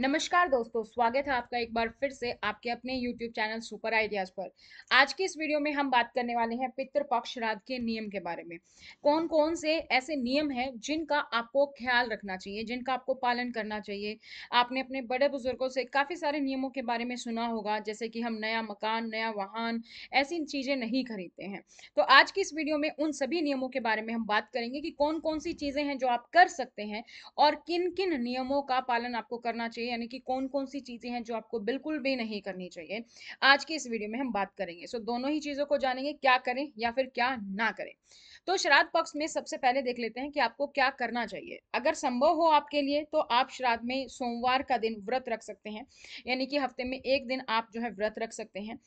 नमस्कार दोस्तों स्वागत है आपका एक बार फिर से आपके अपने YouTube चैनल सुपर आइडियाज पर आज की इस वीडियो में हम बात करने वाले हैं पितृ पक्ष श्राद्ध के नियम के बारे में कौन कौन से ऐसे नियम हैं जिनका आपको ख्याल रखना चाहिए जिनका आपको पालन करना चाहिए आपने अपने बड़े बुजुर्गों से काफ़ी सारे नियमों के बारे में सुना होगा जैसे कि हम नया मकान नया वाहन ऐसी चीज़ें नहीं खरीदते हैं तो आज की इस वीडियो में उन सभी नियमों के बारे में हम बात करेंगे कि कौन कौन सी चीज़ें हैं जो आप कर सकते हैं और किन किन नियमों का पालन आपको करना चाहिए चाहिए यानी कि कौन कौन सी चीज़ें हैं जो आपको बिल्कुल भी नहीं करनी चाहिए आज की इस वीडियो में हम बात करेंगे सो दोनों ही चीज़ों को जानेंगे क्या करें या फिर क्या ना करें तो श्राद्ध पक्ष में सबसे पहले देख लेते हैं कि आपको क्या करना चाहिए अगर संभव हो आपके लिए तो आप श्राद्ध में सोमवार का दिन व्रत रख सकते हैं यानी कि हफ्ते में एक दिन आप जो है व्रत रख सकते हैं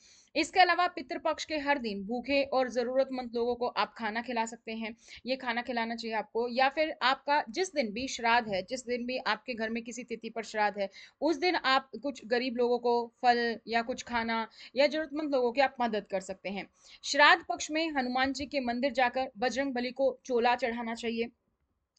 इसके अलावा पितृपक्ष के हर दिन भूखे और ज़रूरतमंद लोगों को आप खाना खिला सकते हैं ये खाना खिलाना चाहिए आपको या फिर आपका जिस दिन भी श्राद्ध है जिस दिन भी आपके घर में किसी तिथि पर श्राद्ध है उस दिन आप कुछ गरीब लोगों को फल या कुछ खाना या जरूरतमंद लोगों की आप मदद कर सकते हैं श्राद्ध पक्ष में हनुमान जी के मंदिर जाकर बजरंग बली को चोला चढ़ाना चाहिए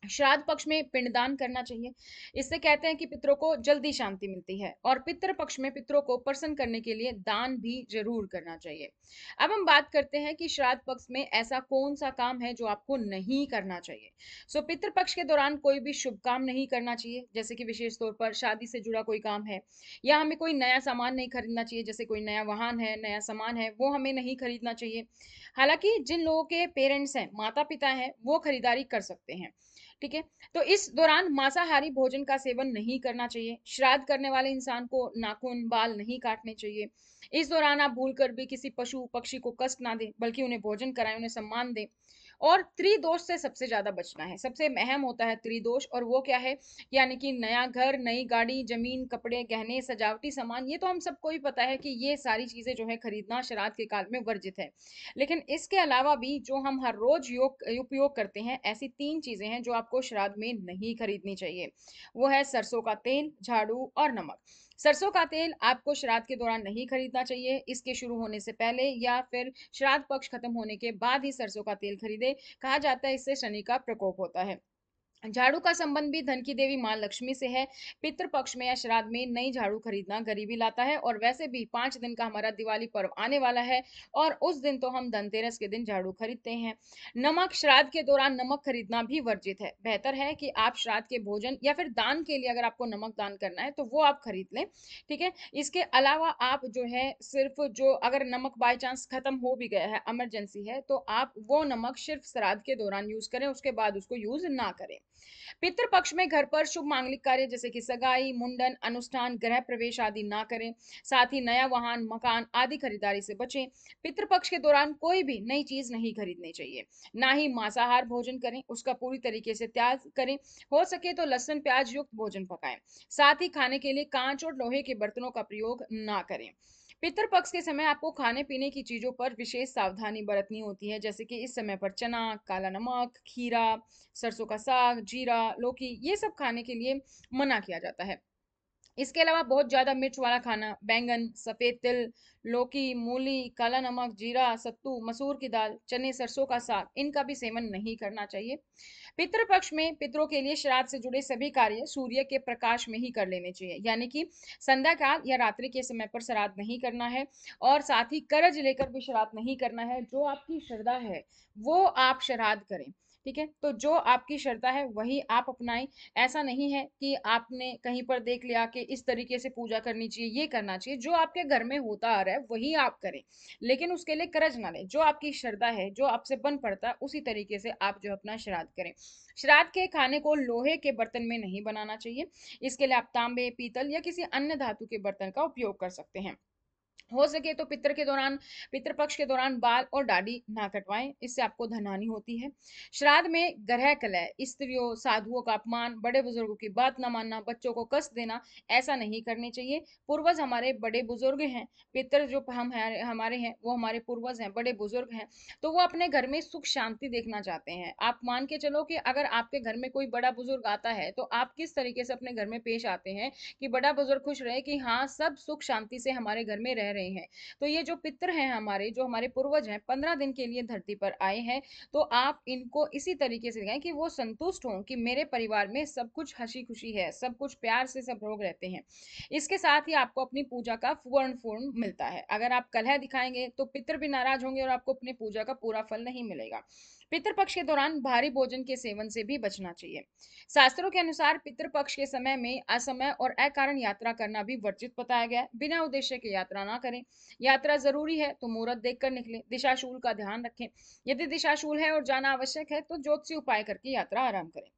श्राद्ध पक्ष में पिंडदान करना चाहिए इससे कहते हैं कि पितरों को जल्दी शांति मिलती है और पितृ पक्ष में पितरों को प्रसन्न करने के लिए दान भी जरूर करना चाहिए अब हम बात करते हैं कि श्राद्ध पक्ष में ऐसा कौन सा काम है जो आपको नहीं करना चाहिए सो पितृ पक्ष के दौरान कोई भी शुभ काम नहीं करना चाहिए जैसे कि विशेष तौर पर शादी से जुड़ा कोई काम है या हमें कोई नया सामान नहीं खरीदना चाहिए जैसे कोई नया वाहन है नया सामान है वो हमें नहीं खरीदना चाहिए हालांकि जिन लोगों के पेरेंट्स हैं माता पिता हैं वो खरीदारी कर सकते हैं ठीक है तो इस दौरान मांसाहारी भोजन का सेवन नहीं करना चाहिए श्राद्ध करने वाले इंसान को नाखून बाल नहीं काटने चाहिए इस दौरान आप भूल कर भी किसी पशु पक्षी को कष्ट ना दें बल्कि उन्हें भोजन कराएं उन्हें सम्मान दें और त्रिदोष से सबसे ज़्यादा बचना है सबसे अहम होता है त्रिदोष और वो क्या है यानी कि नया घर नई गाड़ी जमीन कपड़े गहने सजावटी सामान ये तो हम सबको ही पता है कि ये सारी चीज़ें जो है खरीदना शराब के काल में वर्जित है लेकिन इसके अलावा भी जो हम हर रोज योग उपयोग करते हैं ऐसी तीन चीज़ें हैं जो आपको शराब में नहीं खरीदनी चाहिए वो है सरसों का तेल झाड़ू और नमक सरसों का तेल आपको श्राद्ध के दौरान नहीं खरीदना चाहिए इसके शुरू होने से पहले या फिर श्राद्ध पक्ष खत्म होने के बाद ही सरसों का तेल खरीदे कहा जाता है इससे शनि का प्रकोप होता है झाड़ू का संबंध भी धन की देवी मां लक्ष्मी से है पितृ पक्ष में या श्राद्ध में नई झाड़ू खरीदना गरीबी लाता है और वैसे भी पांच दिन का हमारा दिवाली पर्व आने वाला है और उस दिन तो हम धनतेरस के दिन झाड़ू खरीदते हैं नमक श्राद्ध के दौरान नमक खरीदना भी वर्जित है बेहतर है कि आप श्राद्ध के भोजन या फिर दान के लिए अगर आपको नमक दान करना है तो वो आप खरीद लें ठीक है इसके अलावा आप जो है सिर्फ जो अगर नमक बाई चांस खत्म हो भी गया है एमरजेंसी है तो आप वो नमक सिर्फ श्राद्ध के दौरान यूज करें उसके बाद उसको यूज ना करें पितृ पक्ष में घर पर शुभ मांगलिक कार्य जैसे कि सगाई मुंडन अनुष्ठान गृह प्रवेश आदि ना करें साथ ही नया वाहन मकान आदि खरीदारी से बचें पितृपक्ष के दौरान कोई भी नई चीज नहीं खरीदनी चाहिए ना ही मांसाहार भोजन करें उसका पूरी तरीके से त्याग करें हो सके तो लहसुन प्याज युक्त भोजन पकाएं साथ ही खाने के लिए कांच और लोहे के बर्तनों का प्रयोग ना करें पितृपक्ष के समय आपको खाने पीने की चीज़ों पर विशेष सावधानी बरतनी होती है जैसे कि इस समय पर चना काला नमक खीरा सरसों का साग जीरा लौकी ये सब खाने के लिए मना किया जाता है इसके अलावा बहुत ज़्यादा मिर्च वाला खाना बैंगन सफ़ेद तिल लौकी मूली काला नमक जीरा सत्तू मसूर की दाल चने सरसों का साग इनका भी सेवन नहीं करना चाहिए पितृपक्ष में पितरों के लिए श्राद्ध से जुड़े सभी कार्य सूर्य के प्रकाश में ही कर लेने चाहिए यानी कि संध्या काल या रात्रि के समय पर श्राद्ध नहीं करना है और साथ ही कर्ज लेकर भी श्राद्ध नहीं करना है जो आपकी श्रद्धा है वो आप श्राद्ध करें ठीक है तो जो आपकी श्रद्धा है वही आप अपनाएं ऐसा नहीं है कि आपने कहीं पर देख लिया कि इस तरीके से पूजा करनी चाहिए ये करना चाहिए जो आपके घर में होता आ रहा है वही आप करें लेकिन उसके लिए करज ना लें जो आपकी श्रद्धा है जो आपसे बन पड़ता है उसी तरीके से आप जो अपना श्राद्ध करें श्राद्ध के खाने को लोहे के बर्तन में नहीं बनाना चाहिए इसके लिए आप तांबे पीतल या किसी अन्य धातु के बर्तन का उपयोग कर सकते हैं हो सके तो पितर के दौरान पितृपक्ष पक्ष के दौरान बाल और दाढ़ी ना कटवाएं इससे आपको धनहानि होती है श्राद्ध में ग्रह कलह स्त्रियों साधुओं का अपमान बड़े बुजुर्गों की बात ना मानना बच्चों को कष्ट देना ऐसा नहीं करने चाहिए पूर्वज हमारे बड़े बुजुर्ग हैं पितर जो हम हमारे हैं वो हमारे पूर्वज हैं बड़े बुजुर्ग हैं तो वो अपने घर में सुख शांति देखना चाहते हैं आप मान के चलो कि अगर आपके घर में कोई बड़ा बुजुर्ग आता है तो आप किस तरीके से अपने घर में पेश आते हैं कि बड़ा बुजुर्ग खुश रहे कि हाँ सब सुख शांति से हमारे घर में रह रहे हैं तो ये जो पितर हैं हमारे जो हमारे पूर्वज हैं पंद्रह दिन के लिए धरती पर आए हैं तो आप इनको इसी तरीके से दिखाएं कि वो संतुष्ट हों कि मेरे परिवार में सब कुछ हंसी खुशी है सब कुछ प्यार से सब लोग रहते हैं इसके साथ ही आपको अपनी पूजा का पूर्ण पूर्ण मिलता है अगर आप कलह दिखाएंगे तो पितर भी नाराज होंगे और आपको अपनी पूजा का पूरा फल नहीं मिलेगा पितृपक्ष के दौरान भारी भोजन के सेवन से भी बचना चाहिए शास्त्रों के अनुसार पितृपक्ष के समय में असमय और अकारण यात्रा करना भी वर्जित बताया गया है बिना उद्देश्य के यात्रा ना करें यात्रा जरूरी है तो मुहूर्त देख कर निकले दिशाशूल का ध्यान रखें यदि दिशाशूल है और जाना आवश्यक है तो ज्योतिषी उपाय करके यात्रा आराम करें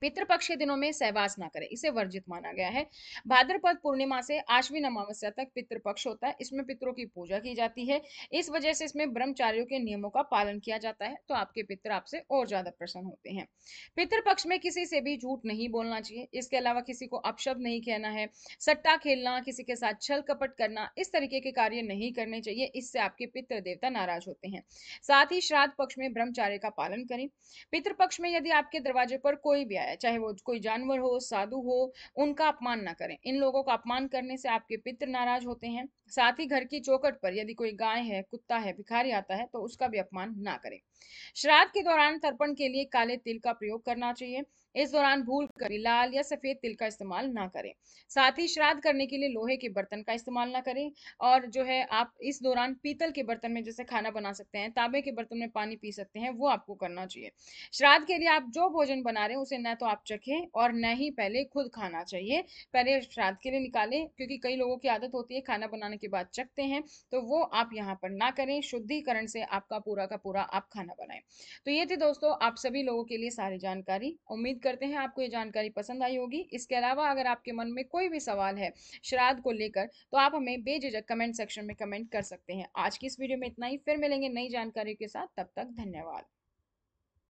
पितृपक्ष के दिनों में सहवास ना करें इसे वर्जित माना गया है भाद्रपद पूर्णिमा से आश्विन अमावस्या तक पितृपक्ष होता है इसमें पितरों की पूजा की जाती है इस वजह से इसमें ब्रह्मचारियों के नियमों का पालन किया जाता है तो आपके पितर आपसे और ज्यादा प्रसन्न होते हैं पितृपक्ष में किसी से भी झूठ नहीं बोलना चाहिए इसके अलावा किसी को अपशब्द नहीं कहना है सट्टा खेलना किसी के साथ छल कपट करना इस तरीके के कार्य नहीं करने चाहिए इससे आपके पितृ देवता नाराज होते हैं साथ ही श्राद्ध पक्ष में ब्रह्मचार्य का पालन करें पितृपक्ष में यदि आपके दरवाजे पर कोई भी आए है चाहे वो कोई जानवर हो साधु हो उनका अपमान ना करें इन लोगों का अपमान करने से आपके पितृ नाराज होते हैं साथ ही घर की चौकट पर यदि कोई गाय है कुत्ता है भिखारी आता है तो उसका भी अपमान ना करें श्राद्ध के दौरान तर्पण के लिए काले तिल का प्रयोग करना चाहिए इस दौरान भूल कर लाल या सफेद तिल का इस्तेमाल ना करें साथ ही श्राद्ध करने के लिए लोहे के बर्तन का इस्तेमाल ना करें और जो है आप इस दौरान पीतल के बर्तन में जैसे खाना बना सकते हैं तांबे के बर्तन में पानी पी सकते हैं वो आपको करना चाहिए श्राद्ध के लिए आप जो भोजन बना रहे हैं उसे न तो आप चखें और न ही पहले खुद खाना चाहिए पहले श्राद्ध के लिए निकालें क्योंकि कई लोगों की आदत होती है खाना बनाने के बाद चखते हैं तो वो आप यहाँ पर ना करें शुद्धिकरण से आपका पूरा का पूरा आप खाना बनाएं तो ये थी दोस्तों आप सभी लोगों के लिए सारी जानकारी उम्मीद उम्मीद करते हैं आपको ये जानकारी पसंद आई होगी इसके अलावा अगर आपके मन में कोई भी सवाल है श्राद्ध को लेकर तो आप हमें बेझिझक कमेंट सेक्शन में कमेंट कर सकते हैं आज की इस वीडियो में इतना ही फिर मिलेंगे नई जानकारी के साथ तब तक धन्यवाद